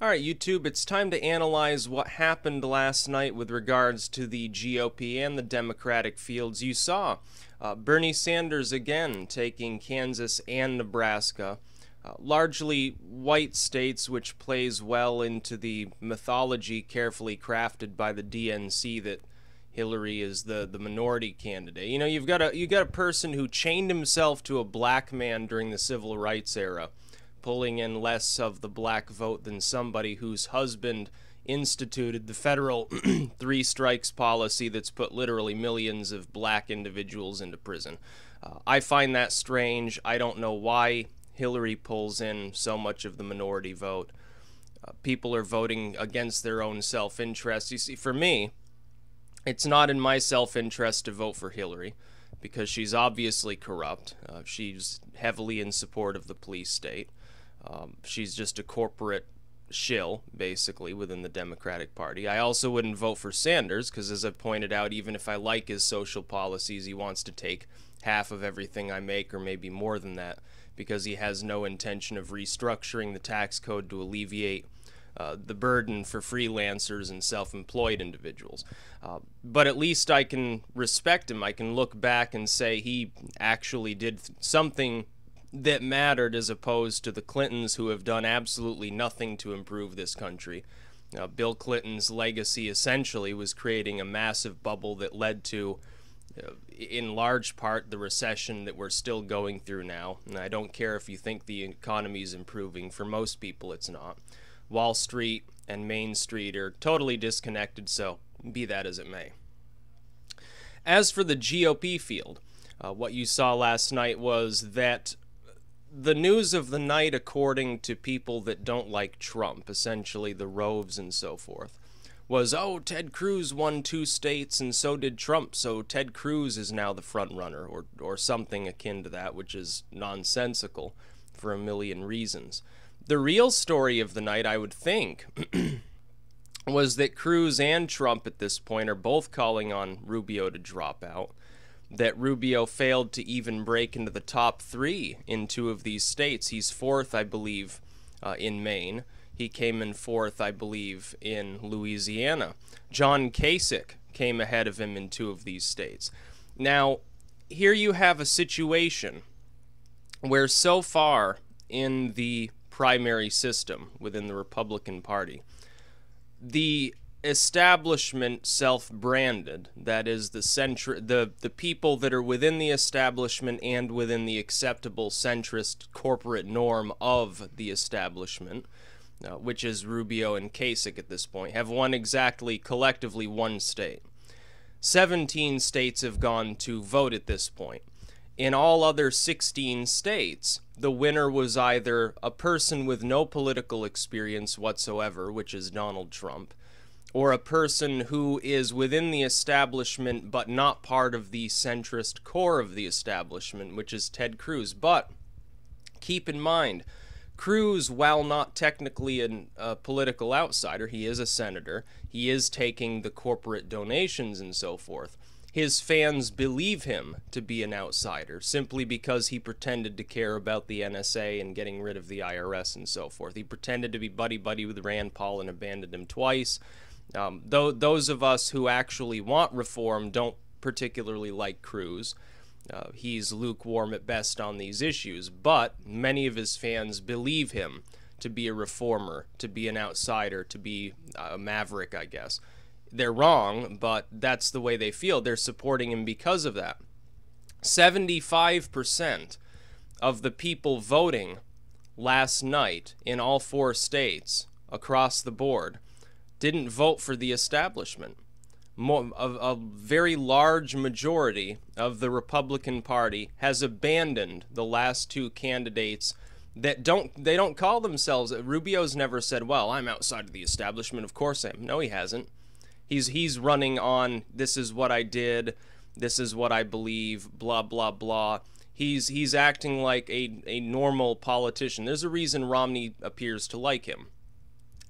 All right, YouTube, it's time to analyze what happened last night with regards to the GOP and the Democratic fields. You saw uh, Bernie Sanders again taking Kansas and Nebraska, uh, largely white states, which plays well into the mythology carefully crafted by the DNC that Hillary is the, the minority candidate. You know, you've got a you got a person who chained himself to a black man during the civil rights era pulling in less of the black vote than somebody whose husband instituted the federal three strikes policy that's put literally millions of black individuals into prison. Uh, I find that strange. I don't know why Hillary pulls in so much of the minority vote. Uh, people are voting against their own self interest. You see, for me, it's not in my self interest to vote for Hillary because she's obviously corrupt. Uh, she's heavily in support of the police state. Um, she's just a corporate shill, basically, within the Democratic Party. I also wouldn't vote for Sanders because, as I pointed out, even if I like his social policies, he wants to take half of everything I make, or maybe more than that, because he has no intention of restructuring the tax code to alleviate. Uh, the burden for freelancers and self employed individuals. Uh, but at least I can respect him. I can look back and say he actually did something that mattered as opposed to the Clintons who have done absolutely nothing to improve this country. Uh, Bill Clinton's legacy essentially was creating a massive bubble that led to, uh, in large part, the recession that we're still going through now. And I don't care if you think the economy is improving, for most people it's not. Wall Street and Main Street are totally disconnected, so be that as it may. As for the GOP field, uh, what you saw last night was that the news of the night, according to people that don't like Trump, essentially the Roves and so forth, was oh, Ted Cruz won two states and so did Trump, so Ted Cruz is now the front runner, or, or something akin to that, which is nonsensical for a million reasons. The real story of the night, I would think, was that Cruz and Trump at this point are both calling on Rubio to drop out that Rubio failed to even break into the top three in two of these states. He's fourth, I believe, uh, in Maine. He came in fourth, I believe, in Louisiana. John Kasich came ahead of him in two of these states. Now, here you have a situation where so far in the primary system within the Republican Party, the establishment self-branded that is the centri- the the people that are within the establishment and within the acceptable centrist corporate norm of the establishment uh, which is Rubio and Kasich at this point have won exactly collectively one state 17 states have gone to vote at this point in all other 16 states the winner was either a person with no political experience whatsoever which is Donald Trump or a person who is within the establishment but not part of the centrist core of the establishment, which is Ted Cruz. But keep in mind, Cruz, while not technically an, a political outsider, he is a senator, he is taking the corporate donations and so forth. His fans believe him to be an outsider simply because he pretended to care about the NSA and getting rid of the IRS and so forth. He pretended to be buddy buddy with Rand Paul and abandoned him twice um, though those of us who actually want reform don't particularly like Cruz. Uh, he's lukewarm at best on these issues, but many of his fans believe him to be a reformer, to be an outsider, to be uh, a maverick, I guess. They're wrong, but that's the way they feel. They're supporting him because of that. 75% of the people voting last night in all four states across the board didn't vote for the establishment. More, a, a very large majority of the Republican Party has abandoned the last two candidates that don't they don't call themselves Rubio's never said, "Well, I'm outside of the establishment." Of course I am. No, he hasn't. He's he's running on this is what I did, this is what I believe, blah blah blah. He's he's acting like a a normal politician. There's a reason Romney appears to like him.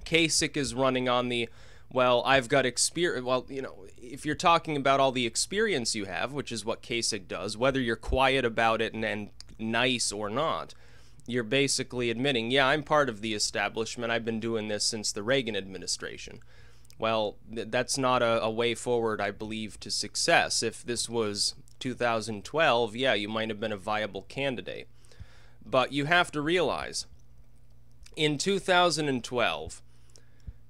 Kasich is running on the well, I've got experience. Well, you know, if you're talking about all the experience you have, which is what Kasich does, whether you're quiet about it and, and nice or not, you're basically admitting, yeah, I'm part of the establishment. I've been doing this since the Reagan administration. Well, th that's not a, a way forward, I believe, to success. If this was 2012, yeah, you might have been a viable candidate. But you have to realize in 2012,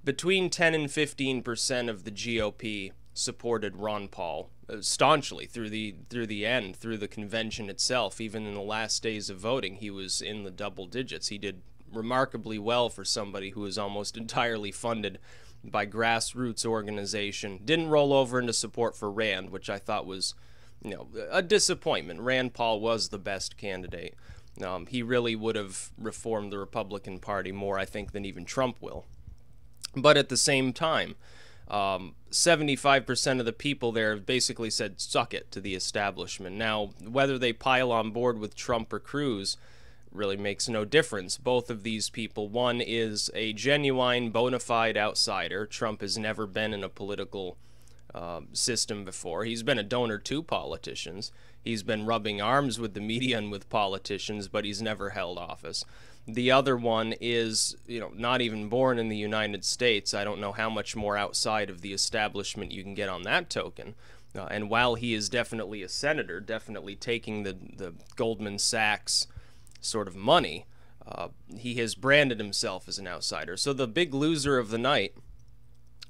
between 10 and 15 percent of the GOP supported Ron Paul uh, staunchly through the through the end, through the convention itself. Even in the last days of voting, he was in the double digits. He did remarkably well for somebody who was almost entirely funded by grassroots organization. Didn't roll over into support for Rand, which I thought was, you know, a disappointment. Rand Paul was the best candidate. Um, he really would have reformed the Republican Party more, I think, than even Trump will. But at the same time, 75% um, of the people there basically said, suck it to the establishment. Now, whether they pile on board with Trump or Cruz really makes no difference. Both of these people, one is a genuine, bona fide outsider. Trump has never been in a political um, system before. He's been a donor to politicians. He's been rubbing arms with the media and with politicians, but he's never held office. The other one is, you know, not even born in the United States. I don't know how much more outside of the establishment you can get on that token. Uh, and while he is definitely a senator, definitely taking the, the Goldman Sachs sort of money, uh, he has branded himself as an outsider. So the big loser of the night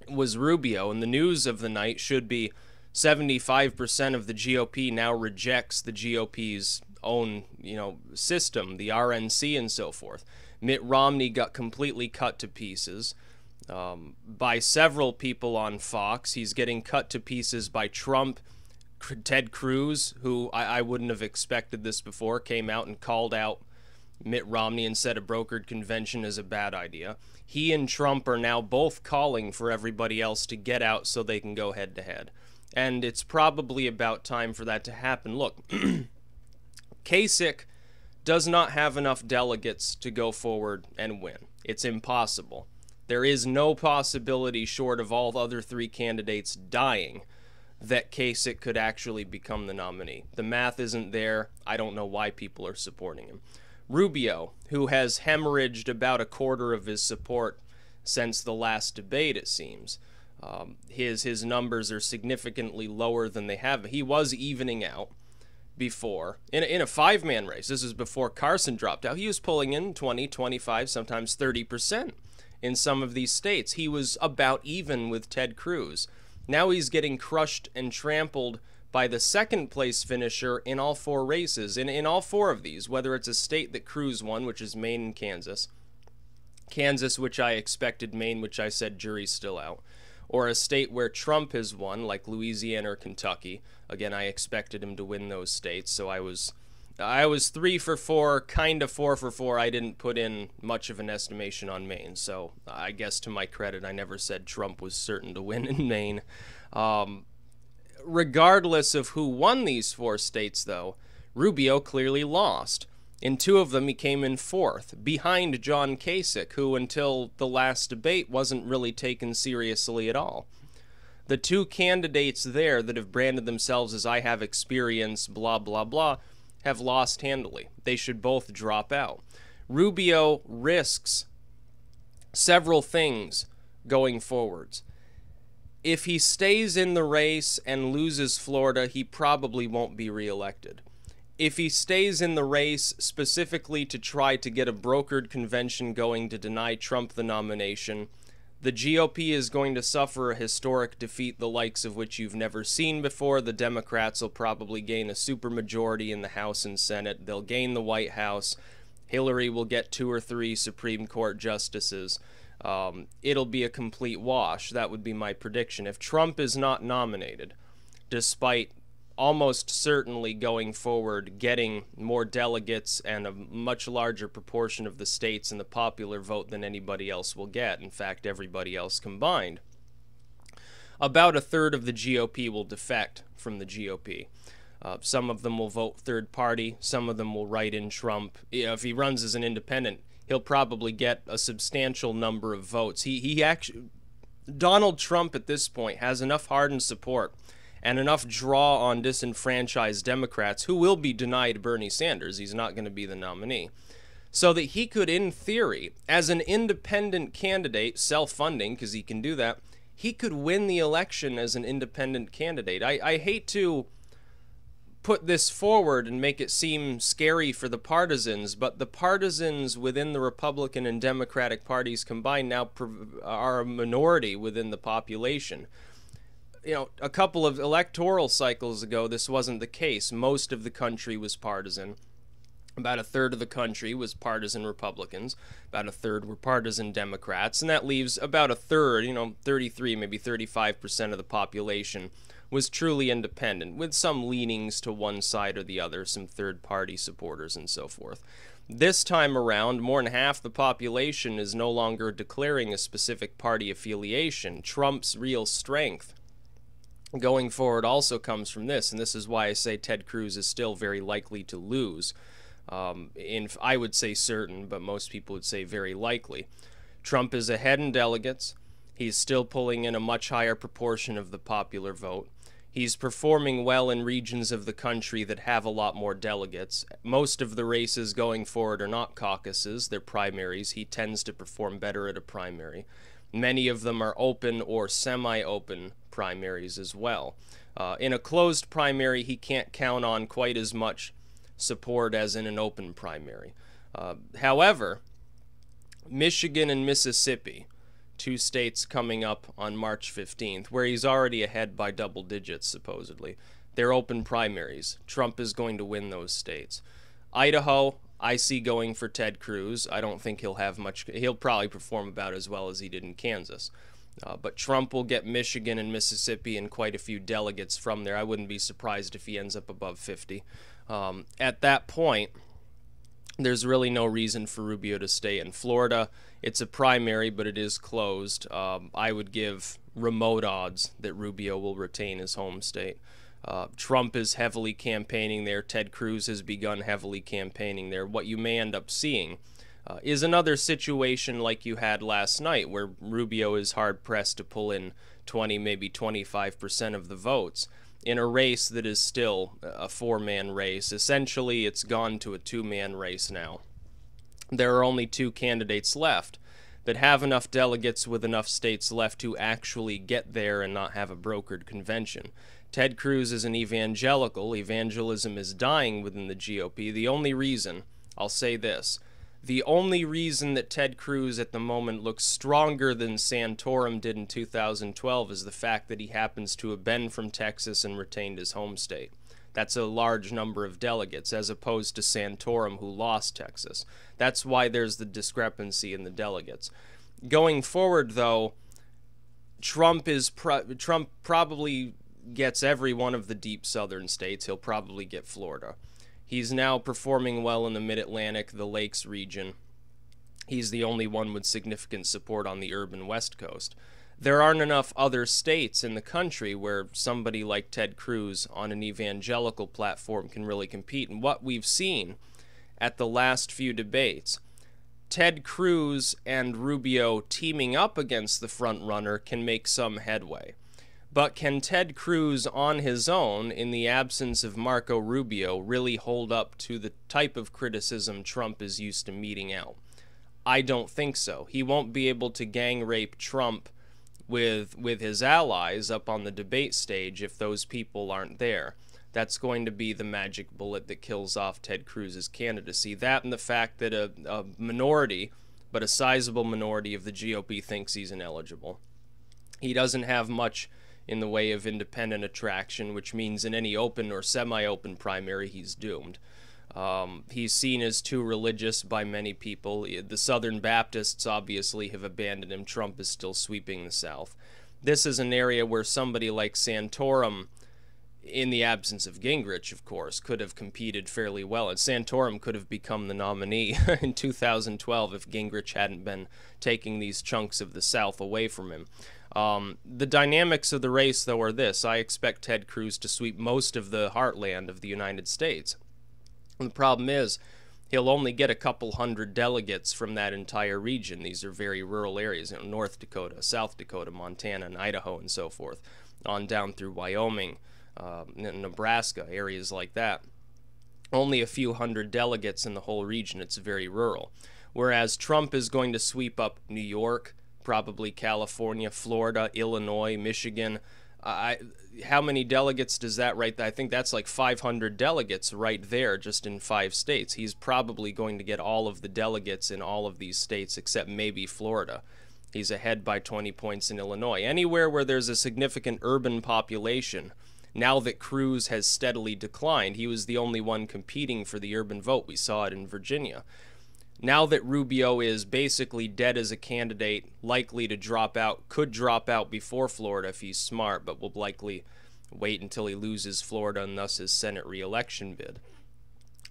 was Rubio, and the news of the night should be 75% of the GOP now rejects the GOP's own you know system, the RNC and so forth. Mitt Romney got completely cut to pieces um, by several people on Fox. He's getting cut to pieces by Trump. Ted Cruz, who I, I wouldn't have expected this before, came out and called out Mitt Romney and said a brokered convention is a bad idea. He and Trump are now both calling for everybody else to get out so they can go head to head. And it's probably about time for that to happen. Look, Kasich does not have enough delegates to go forward and win. It's impossible. There is no possibility, short of all the other three candidates dying, that Kasich could actually become the nominee. The math isn't there. I don't know why people are supporting him. Rubio, who has hemorrhaged about a quarter of his support since the last debate, it seems. Um, his his numbers are significantly lower than they have. He was evening out, before in a, in a five man race. This is before Carson dropped out. He was pulling in 20, 25, sometimes 30% in some of these states. He was about even with Ted Cruz. Now he's getting crushed and trampled by the second place finisher in all four races. In, in all four of these, whether it's a state that Cruz won, which is Maine and Kansas, Kansas, which I expected, Maine, which I said jury's still out or a state where Trump has won, like Louisiana or Kentucky. Again, I expected him to win those states, so I was I was three for four, kind of four for four. I didn't put in much of an estimation on Maine, so I guess to my credit, I never said Trump was certain to win in Maine. Um, regardless of who won these four states, though, Rubio clearly lost. In two of them, he came in fourth, behind John Kasich, who until the last debate wasn't really taken seriously at all. The two candidates there that have branded themselves as I have experience, blah, blah, blah, have lost handily. They should both drop out. Rubio risks several things going forwards. If he stays in the race and loses Florida, he probably won't be reelected if he stays in the race specifically to try to get a brokered convention going to deny Trump the nomination, the GOP is going to suffer a historic defeat the likes of which you've never seen before. The Democrats will probably gain a supermajority in the House and Senate. They'll gain the White House. Hillary will get two or three Supreme Court justices. Um, it'll be a complete wash. That would be my prediction. If Trump is not nominated, despite almost certainly going forward getting more delegates and a much larger proportion of the states in the popular vote than anybody else will get. In fact, everybody else combined. About a third of the GOP will defect from the GOP. Uh, some of them will vote third party, some of them will write in Trump. You know, if he runs as an independent, he'll probably get a substantial number of votes. He, he actually, Donald Trump at this point has enough hardened support and enough draw on disenfranchised Democrats who will be denied Bernie Sanders. He's not going to be the nominee. So that he could, in theory, as an independent candidate, self funding, because he can do that, he could win the election as an independent candidate. I, I hate to put this forward and make it seem scary for the partisans, but the partisans within the Republican and Democratic parties combined now are a minority within the population you know, a couple of electoral cycles ago, this wasn't the case. Most of the country was partisan. About a third of the country was partisan Republicans. About a third were partisan Democrats. And that leaves about a third, you know, 33, maybe 35% of the population was truly independent, with some leanings to one side or the other, some third party supporters and so forth. This time around, more than half the population is no longer declaring a specific party affiliation. Trump's real strength going forward also comes from this, and this is why I say Ted Cruz is still very likely to lose. Um, in, I would say certain, but most people would say very likely. Trump is ahead in delegates. He's still pulling in a much higher proportion of the popular vote. He's performing well in regions of the country that have a lot more delegates. Most of the races going forward are not caucuses, they're primaries. He tends to perform better at a primary. Many of them are open or semi-open primaries as well. Uh, in a closed primary, he can't count on quite as much support as in an open primary. Uh, however, Michigan and Mississippi, two states coming up on March 15th, where he's already ahead by double digits, supposedly. They're open primaries. Trump is going to win those states. Idaho, I see going for Ted Cruz. I don't think he'll have much. He'll probably perform about as well as he did in Kansas. Uh, but Trump will get Michigan and Mississippi and quite a few delegates from there. I wouldn't be surprised if he ends up above 50. Um, at that point, there's really no reason for Rubio to stay in Florida. It's a primary, but it is closed. Um, I would give remote odds that Rubio will retain his home state. Uh, Trump is heavily campaigning there. Ted Cruz has begun heavily campaigning there. What you may end up seeing uh, is another situation like you had last night, where Rubio is hard pressed to pull in 20, maybe 25% of the votes in a race that is still a four man race. Essentially, it's gone to a two man race now. There are only two candidates left that have enough delegates with enough states left to actually get there and not have a brokered convention. Ted Cruz is an evangelical. Evangelism is dying within the GOP. The only reason, I'll say this, the only reason that Ted Cruz at the moment looks stronger than Santorum did in 2012 is the fact that he happens to have been from Texas and retained his home state. That's a large number of delegates, as opposed to Santorum, who lost Texas. That's why there's the discrepancy in the delegates. Going forward, though, Trump is pro Trump probably gets every one of the deep southern states, he'll probably get Florida. He's now performing well in the mid Atlantic, the Lakes region. He's the only one with significant support on the urban West Coast. There aren't enough other states in the country where somebody like Ted Cruz on an evangelical platform can really compete. And what we've seen at the last few debates. Ted Cruz and Rubio teaming up against the front runner can make some headway. But can Ted Cruz on his own, in the absence of Marco Rubio, really hold up to the type of criticism Trump is used to meeting out? I don't think so. He won't be able to gang rape Trump with with his allies up on the debate stage if those people aren't there. That's going to be the magic bullet that kills off Ted Cruz's candidacy. That and the fact that a, a minority, but a sizable minority of the GOP thinks he's ineligible. He doesn't have much in the way of independent attraction, which means in any open or semi open primary, he's doomed. Um, he's seen as too religious by many people. The Southern Baptists obviously have abandoned him. Trump is still sweeping the South. This is an area where somebody like Santorum in the absence of Gingrich, of course, could have competed fairly well. And Santorum could have become the nominee in 2012 if Gingrich hadn't been taking these chunks of the South away from him. Um, the dynamics of the race, though, are this I expect Ted Cruz to sweep most of the heartland of the United States. And the problem is, he'll only get a couple hundred delegates from that entire region. These are very rural areas, you know, North Dakota, South Dakota, Montana, and Idaho, and so forth, on down through Wyoming um, Nebraska, areas like that. Only a few hundred delegates in the whole region. It's very rural. Whereas Trump is going to sweep up New York, probably California, Florida, Illinois, Michigan. I, how many delegates does that right? I think that's like 500 delegates right there, just in five states. He's probably going to get all of the delegates in all of these states except maybe Florida. He's ahead by 20 points in Illinois. Anywhere where there's a significant urban population, now that Cruz has steadily declined, he was the only one competing for the urban vote. We saw it in Virginia. Now that Rubio is basically dead as a candidate, likely to drop out, could drop out before Florida if he's smart, but will likely wait until he loses Florida and thus his Senate reelection bid.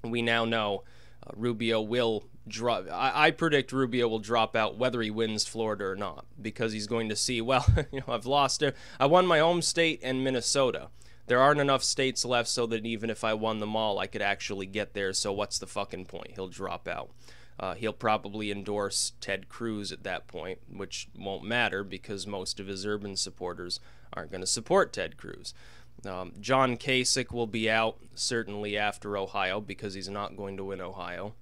We now know uh, Rubio will drop. I, I predict Rubio will drop out whether he wins Florida or not because he's going to see. Well, you know, I've lost. Uh, I won my home state and Minnesota there aren't enough states left so that even if I won them all, I could actually get there. So what's the fucking point? He'll drop out. Uh, he'll probably endorse Ted Cruz at that point, which won't matter because most of his urban supporters aren't going to support Ted Cruz. Um, John Kasich will be out certainly after Ohio because he's not going to win Ohio.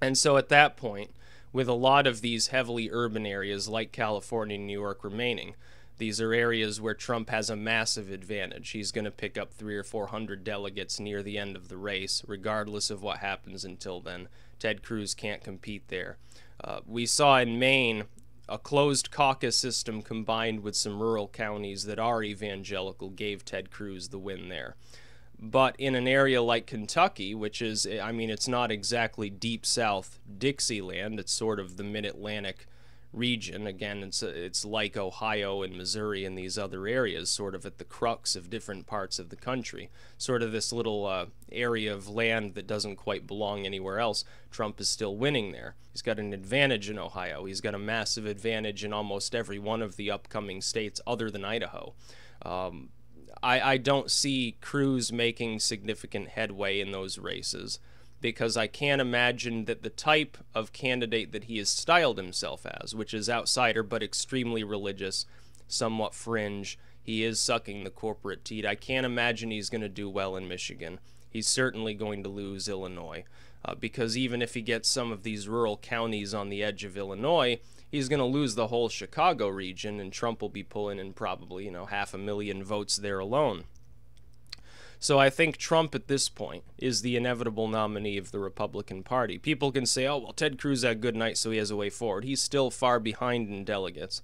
And so at that point, with a lot of these heavily urban areas like California and New York remaining, these are areas where Trump has a massive advantage. He's going to pick up three or four hundred delegates near the end of the race, regardless of what happens until then. Ted Cruz can't compete there. Uh, we saw in Maine a closed caucus system combined with some rural counties that are evangelical gave Ted Cruz the win there. But in an area like Kentucky, which is, I mean, it's not exactly deep south Dixieland, it's sort of the mid Atlantic region. Again, it's it's like Ohio and Missouri and these other areas, sort of at the crux of different parts of the country. Sort of this little uh, area of land that doesn't quite belong anywhere else. Trump is still winning there. He's got an advantage in Ohio. He's got a massive advantage in almost every one of the upcoming states other than Idaho. Um, I, I don't see Cruz making significant headway in those races because I can't imagine that the type of candidate that he has styled himself as, which is outsider but extremely religious, somewhat fringe, he is sucking the corporate teat. I can't imagine he's going to do well in Michigan. He's certainly going to lose Illinois uh, because even if he gets some of these rural counties on the edge of Illinois, he's going to lose the whole Chicago region, and Trump will be pulling in probably, you know, half a million votes there alone. So I think Trump at this point is the inevitable nominee of the Republican Party. People can say, oh, well, Ted Cruz had a good night, so he has a way forward. He's still far behind in delegates.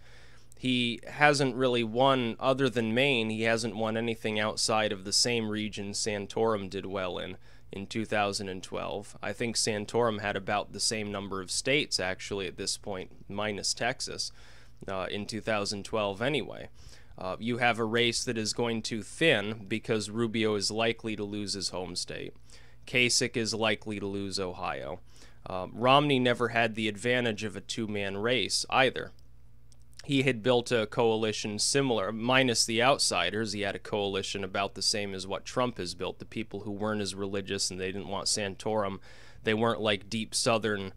He hasn't really won, other than Maine, he hasn't won anything outside of the same region Santorum did well in in 2012. I think Santorum had about the same number of states, actually, at this point, minus Texas, uh, in 2012 anyway. Uh, you have a race that is going to thin because Rubio is likely to lose his home state. Kasich is likely to lose Ohio. Uh, Romney never had the advantage of a two man race either. He had built a coalition similar, minus the outsiders. He had a coalition about the same as what Trump has built the people who weren't as religious and they didn't want Santorum. They weren't like deep southern,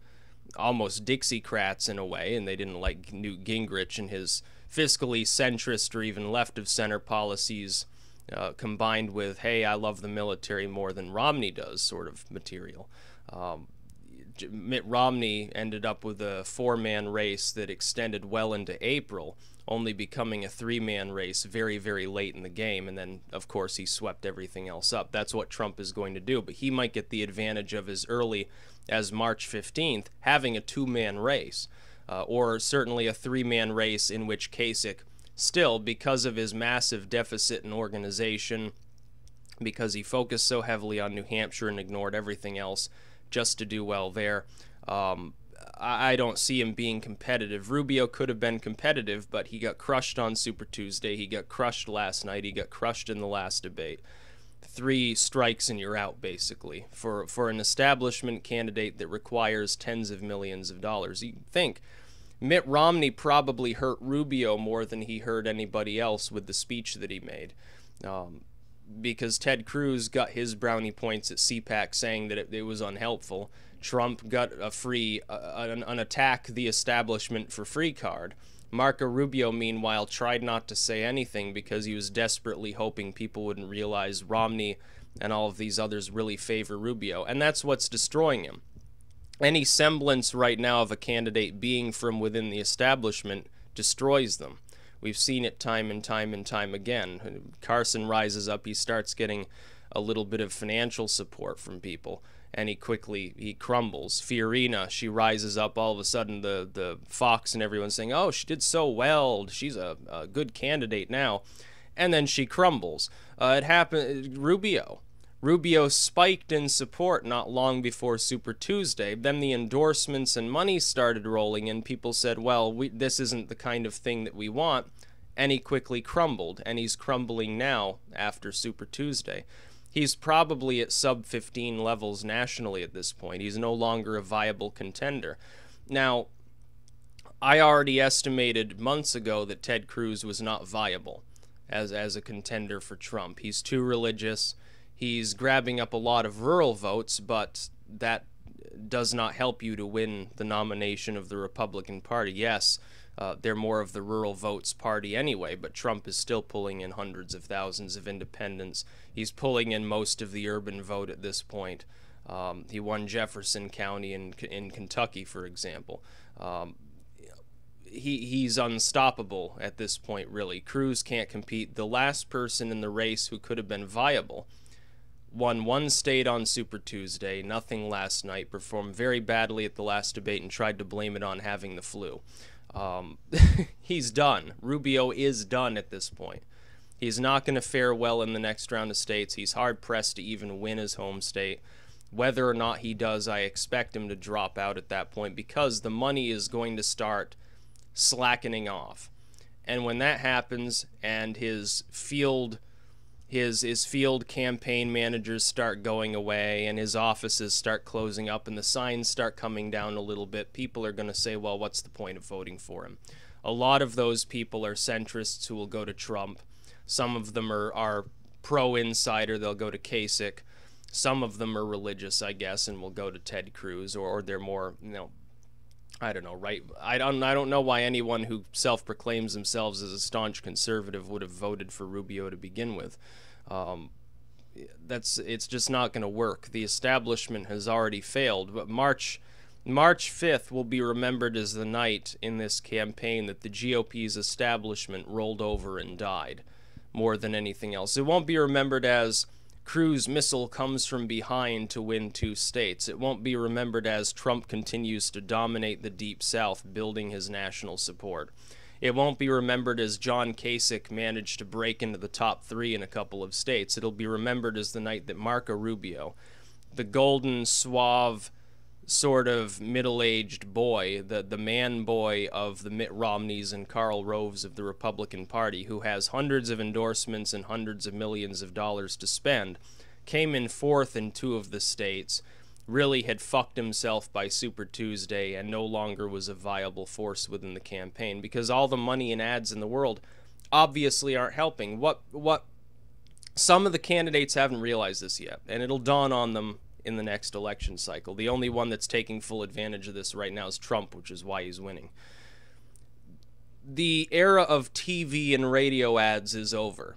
almost Dixiecrats in a way, and they didn't like Newt Gingrich and his fiscally centrist or even left of center policies uh, combined with, hey, I love the military more than Romney does sort of material. Um, Mitt Romney ended up with a four man race that extended well into April, only becoming a three man race very, very late in the game. And then, of course, he swept everything else up. That's what Trump is going to do. But he might get the advantage of as early as March 15th having a two man race uh, or certainly a three man race in which Kasich, still, because of his massive deficit in organization, because he focused so heavily on New Hampshire and ignored everything else just to do well there, um, I don't see him being competitive. Rubio could have been competitive, but he got crushed on Super Tuesday. He got crushed last night. He got crushed in the last debate three strikes and you're out basically for for an establishment candidate that requires tens of millions of dollars you think Mitt Romney probably hurt Rubio more than he hurt anybody else with the speech that he made um, because Ted Cruz got his brownie points at CPAC saying that it, it was unhelpful Trump got a free uh, an, an attack the establishment for free card Marco Rubio, meanwhile, tried not to say anything because he was desperately hoping people wouldn't realize Romney and all of these others really favor Rubio. And that's what's destroying him. Any semblance right now of a candidate being from within the establishment destroys them. We've seen it time and time and time again. Carson rises up, he starts getting a little bit of financial support from people and he quickly he crumbles. Fiorina, she rises up. All of a sudden, the the fox and everyone's saying, "Oh, she did so well. She's a, a good candidate now," and then she crumbles. Uh, it happened. Rubio, Rubio spiked in support not long before Super Tuesday. Then the endorsements and money started rolling in. People said, "Well, we, this isn't the kind of thing that we want," and he quickly crumbled, and he's crumbling now after Super Tuesday he's probably at sub 15 levels nationally at this point. He's no longer a viable contender. Now, I already estimated months ago that Ted Cruz was not viable as as a contender for Trump. He's too religious. He's grabbing up a lot of rural votes, but that does not help you to win the nomination of the Republican Party. Yes, uh, they're more of the rural votes party anyway, but Trump is still pulling in hundreds of thousands of independents. He's pulling in most of the urban vote at this point. Um, he won Jefferson County in, in Kentucky, for example. Um, he, he's unstoppable at this point, really. Cruz can't compete. The last person in the race who could have been viable won one state on Super Tuesday, nothing last night, performed very badly at the last debate, and tried to blame it on having the flu. Um, he's done. Rubio is done at this point. He's not going to fare well in the next round of states. He's hard pressed to even win his home state. Whether or not he does, I expect him to drop out at that point because the money is going to start slackening off. And when that happens and his field his his field campaign managers start going away and his offices start closing up and the signs start coming down a little bit people are going to say well what's the point of voting for him a lot of those people are centrists who will go to Trump some of them are are pro insider they'll go to Kasich some of them are religious I guess and will go to Ted Cruz or, or they're more you know I don't know, right? I don't. I don't know why anyone who self-proclaims themselves as a staunch conservative would have voted for Rubio to begin with. Um, that's it's just not going to work. The establishment has already failed. But March March 5th will be remembered as the night in this campaign that the GOP's establishment rolled over and died more than anything else. It won't be remembered as Cruz missile comes from behind to win two states. It won't be remembered as Trump continues to dominate the Deep South, building his national support. It won't be remembered as John Kasich managed to break into the top three in a couple of states. It'll be remembered as the night that Marco Rubio, the golden, suave, sort of middle-aged boy, the the man boy of the Mitt Romneys and Karl Roves of the Republican Party, who has hundreds of endorsements and hundreds of millions of dollars to spend, came in fourth in two of the states, really had fucked himself by Super Tuesday and no longer was a viable force within the campaign because all the money and ads in the world obviously aren't helping. What what some of the candidates haven't realized this yet, and it'll dawn on them in the next election cycle. The only one that's taking full advantage of this right now is Trump, which is why he's winning. The era of TV and radio ads is over.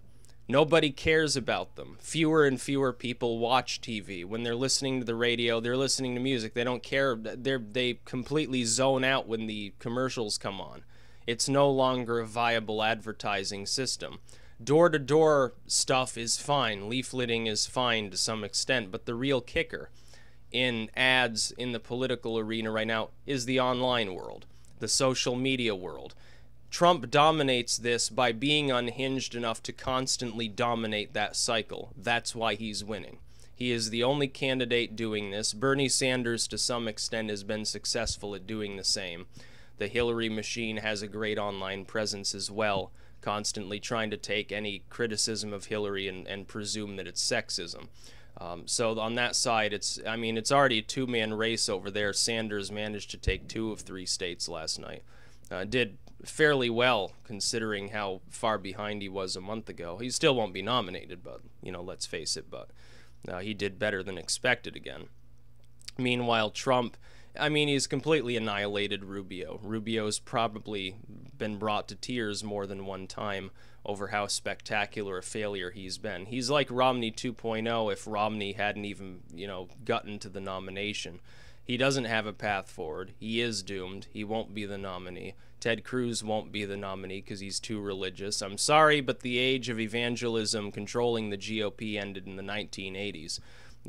Nobody cares about them. Fewer and fewer people watch TV. When they're listening to the radio, they're listening to music. They don't care. They're, they completely zone out when the commercials come on. It's no longer a viable advertising system door to door stuff is fine, leafleting is fine to some extent, but the real kicker in ads in the political arena right now is the online world, the social media world. Trump dominates this by being unhinged enough to constantly dominate that cycle. That's why he's winning. He is the only candidate doing this. Bernie Sanders, to some extent, has been successful at doing the same. The Hillary machine has a great online presence as well constantly trying to take any criticism of Hillary and, and presume that it's sexism. Um, so on that side, it's I mean it's already a two-man race over there. Sanders managed to take two of three states last night. Uh, did fairly well considering how far behind he was a month ago. He still won't be nominated, but you know let's face it. But uh, he did better than expected again. Meanwhile, Trump I mean, he's completely annihilated Rubio. Rubio's probably been brought to tears more than one time over how spectacular a failure he's been. He's like Romney 2.0 if Romney hadn't even, you know, gotten to the nomination. He doesn't have a path forward. He is doomed. He won't be the nominee. Ted Cruz won't be the nominee because he's too religious. I'm sorry, but the age of evangelism controlling the GOP ended in the 1980s.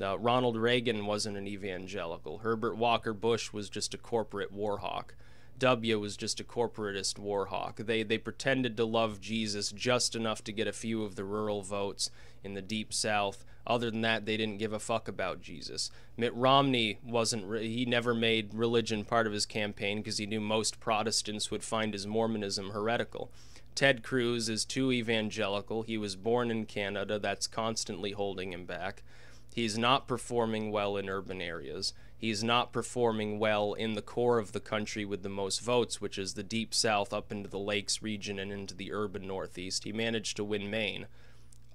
Uh, Ronald Reagan wasn't an evangelical. Herbert Walker Bush was just a corporate war hawk. W was just a corporatist war hawk. They, they pretended to love Jesus just enough to get a few of the rural votes in the deep south. Other than that, they didn't give a fuck about Jesus. Mitt Romney wasn't, he never made religion part of his campaign because he knew most Protestants would find his Mormonism heretical. Ted Cruz is too evangelical. He was born in Canada, that's constantly holding him back. He's not performing well in urban areas. He's not performing well in the core of the country with the most votes, which is the deep south up into the lakes region and into the urban northeast. He managed to win Maine.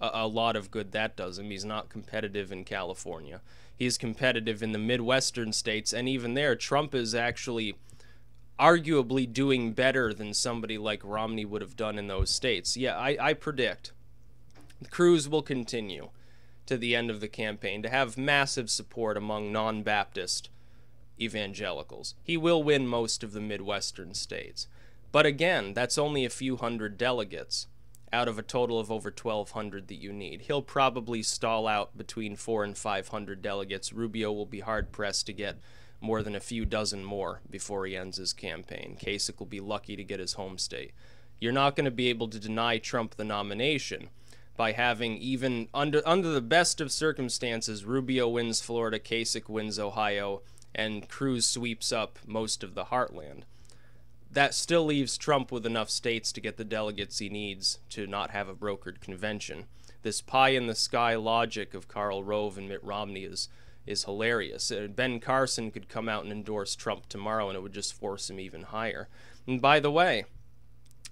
A, a lot of good that does him. He's not competitive in California. He's competitive in the Midwestern states, and even there, Trump is actually arguably doing better than somebody like Romney would have done in those states. Yeah, I, I predict Cruz will continue to the end of the campaign to have massive support among non Baptist evangelicals. He will win most of the Midwestern states. But again, that's only a few hundred delegates out of a total of over 1,200 that you need. He'll probably stall out between four and 500 delegates. Rubio will be hard pressed to get more than a few dozen more before he ends his campaign. Kasich will be lucky to get his home state. You're not going to be able to deny Trump the nomination by having even under under the best of circumstances, Rubio wins Florida, Kasich wins Ohio, and Cruz sweeps up most of the heartland. That still leaves Trump with enough states to get the delegates he needs to not have a brokered convention. This pie in the sky logic of Karl Rove and Mitt Romney is is hilarious. Uh, ben Carson could come out and endorse Trump tomorrow and it would just force him even higher. And by the way,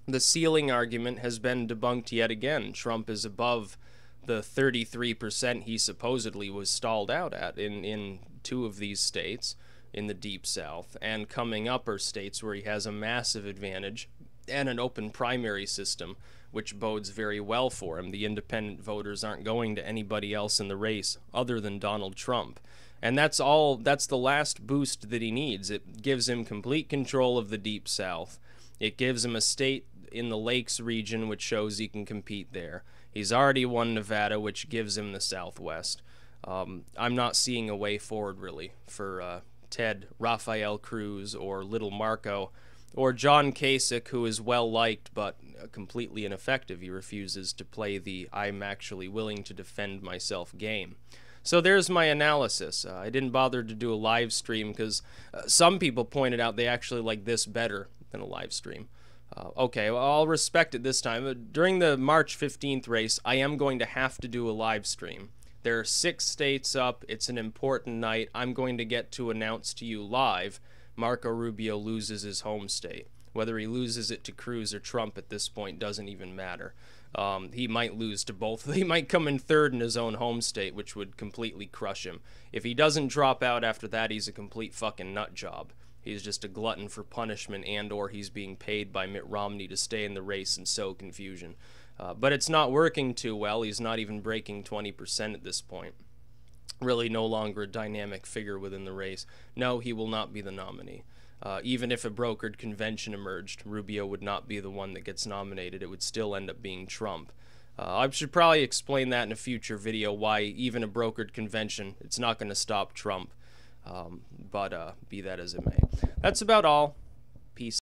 the ceiling argument has been debunked yet again. Trump is above the 33% he supposedly was stalled out at in, in two of these states in the deep south and coming up are states where he has a massive advantage and an open primary system which bodes very well for him the independent voters aren't going to anybody else in the race other than Donald Trump and that's all that's the last boost that he needs it gives him complete control of the deep south it gives him a state in the Lakes region, which shows he can compete there. He's already won Nevada, which gives him the Southwest. Um, I'm not seeing a way forward really for uh, Ted Rafael Cruz or Little Marco or John Kasich, who is well liked but uh, completely ineffective. He refuses to play the I'm actually willing to defend myself game. So there's my analysis. Uh, I didn't bother to do a live stream because uh, some people pointed out they actually like this better than a live stream. Uh, okay, well, I'll respect it this time. Uh, during the March 15th race, I am going to have to do a live stream. There are six states up. It's an important night. I'm going to get to announce to you live Marco Rubio loses his home state. Whether he loses it to Cruz or Trump at this point doesn't even matter. Um, he might lose to both. He might come in third in his own home state, which would completely crush him. If he doesn't drop out after that, he's a complete fucking nut job. He's just a glutton for punishment and or he's being paid by Mitt Romney to stay in the race and sow confusion. Uh, but it's not working too well. He's not even breaking 20% at this point. Really no longer a dynamic figure within the race. No, he will not be the nominee. Uh, even if a brokered convention emerged, Rubio would not be the one that gets nominated. It would still end up being Trump. Uh, I should probably explain that in a future video why even a brokered convention, it's not going to stop Trump. Um, but uh, be that as it may, that's about all.